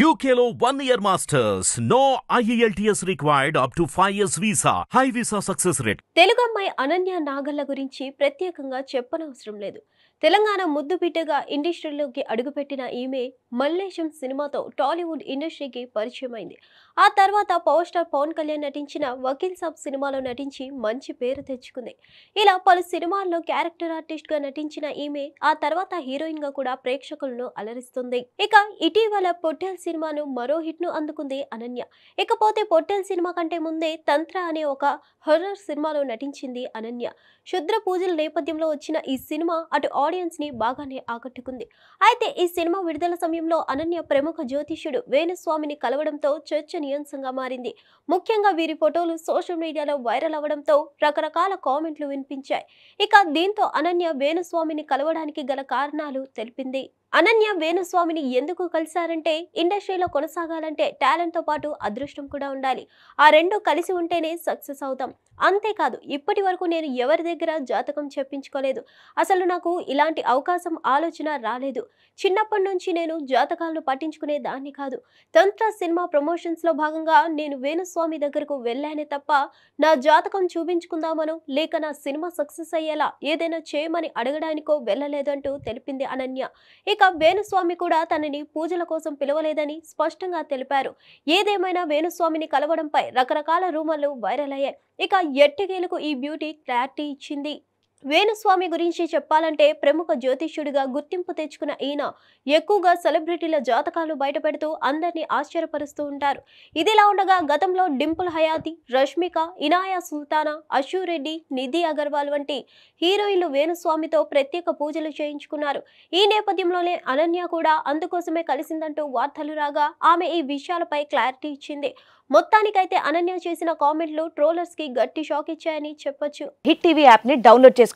యూకేలో one year masters no IELTS required up to five years visa high visa success rate Telugu అమ్మాయి అనన్య నాగల్ల గురించి ప్రత్యేకంగా చెప్పనవసరం లేదు తెలంగాణ ముద్దుబిడ్డగా ఇండస్ట్రీలోకి అడుగుపెట్టిన ఈమె మల్లేశం సినిమాతో టాలీవుడ్ ఇండస్ట్రీకి పరిచయమైంది ఆ తర్వాత పవర్ స్టార్ పవన్ కళ్యాణ్ నటించిన వకీల్ సాబ్ సినిమాలో నటించి మంచి పేరు తెచ్చుకుంది ఇలా పలు సినిమాల్లో క్యారెక్టర్ ఆర్టిస్ట్ గా నటించిన ఈమె ఆ తర్వాత హీరోయిన్ గా కూడా ప్రేక్షకులను అలరిస్తుంది ఇక ఇటీవల పొట్టెల్ సినిమాను మరో హిట్ ను అందుకుంది అనన్య ఇకపోతే పొట్టెల్ సినిమా కంటే ముందే తంత్ర అనే ఒక హర్రర్ సినిమాలో నటించింది అనన్య శుద్ర పూజల నేపథ్యంలో వచ్చిన ఈ సినిమా అటు ఆడియన్స్ ని బాగానే ఆకట్టుకుంది అయితే ఈ సినిమా విడుదల సమయంలో అనన్య ప్రముఖ జ్యోతిష్యుడు వేణుస్వామిని కలవడంతో చర్చనీయాంశంగా మారింది ముఖ్యంగా వీరి ఫోటోలు సోషల్ మీడియాలో వైరల్ అవడంతో రకరకాల కామెంట్లు వినిపించాయి ఇక దీంతో అనన్య వేణుస్వామిని కలవడానికి గల కారణాలు తెలిపింది అనన్య వేణుస్వామిని ఎందుకు కలిశారంటే ఇండస్ట్రీలో కొనసాగాలంటే టాలెంట్తో పాటు అదృష్టం కూడా ఉండాలి ఆ రెండు కలిసి ఉంటేనే సక్సెస్ అవుతాం అంతేకాదు ఇప్పటి వరకు నేను ఎవరి దగ్గర జాతకం చెప్పించుకోలేదు అసలు నాకు ఇలాంటి అవకాశం ఆలోచన రాలేదు చిన్నప్పటి నుంచి నేను జాతకాలను పట్టించుకునే దాన్ని కాదు తంత్ర సినిమా ప్రమోషన్స్లో భాగంగా నేను వేణుస్వామి దగ్గరకు వెళ్ళానే తప్ప నా జాతకం చూపించుకుందామనో లేక నా సినిమా సక్సెస్ అయ్యేలా ఏదైనా చేయమని అడగడానికో వెళ్ళలేదంటూ తెలిపింది అనన్య ఇక ఇంకా వేణుస్వామి కూడా తనని పూజల కోసం పిలవలేదని స్పష్టంగా తెలిపారు ఏదేమైనా వేణుస్వామిని కలవడంపై రకరకాల రూమర్లు వైరల్ అయ్యాయి ఇక ఎట్టిగేలకు ఈ బ్యూటీ క్లారిటీ ఇచ్చింది వేణుస్వామి గురించి చెప్పాలంటే ప్రముఖ జ్యోతిష్యుడిగా గుర్తింపు తెచ్చుకున్న ఈయన ఎక్కువగా సెలబ్రిటీల జాతకాలు బయటపెడుతూ అందరినీ ఆశ్చర్యపరుస్తూ ఉంటారు ఇదిలా ఉండగా గతంలో డింపుల్ హయాతి రష్మిక ఇనాయా సుల్తానా రెడ్డి నిధి అగర్వాల్ వంటి హీరోయిన్లు వేణుస్వామితో ప్రత్యేక పూజలు చేయించుకున్నారు ఈ నేపథ్యంలోనే అనన్య కూడా అందుకోసమే కలిసిందంటూ వార్తలు రాగా ఆమె ఈ విషయాలపై క్లారిటీ ఇచ్చింది మొత్తానికైతే అనన్య చేసిన కామెంట్లు ట్రోలర్స్ కి గట్టి షాక్ ఇచ్చాయని చెప్పొచ్చు హిట్ టీవీ యాప్ ని డౌన్లోడ్ చేసుకో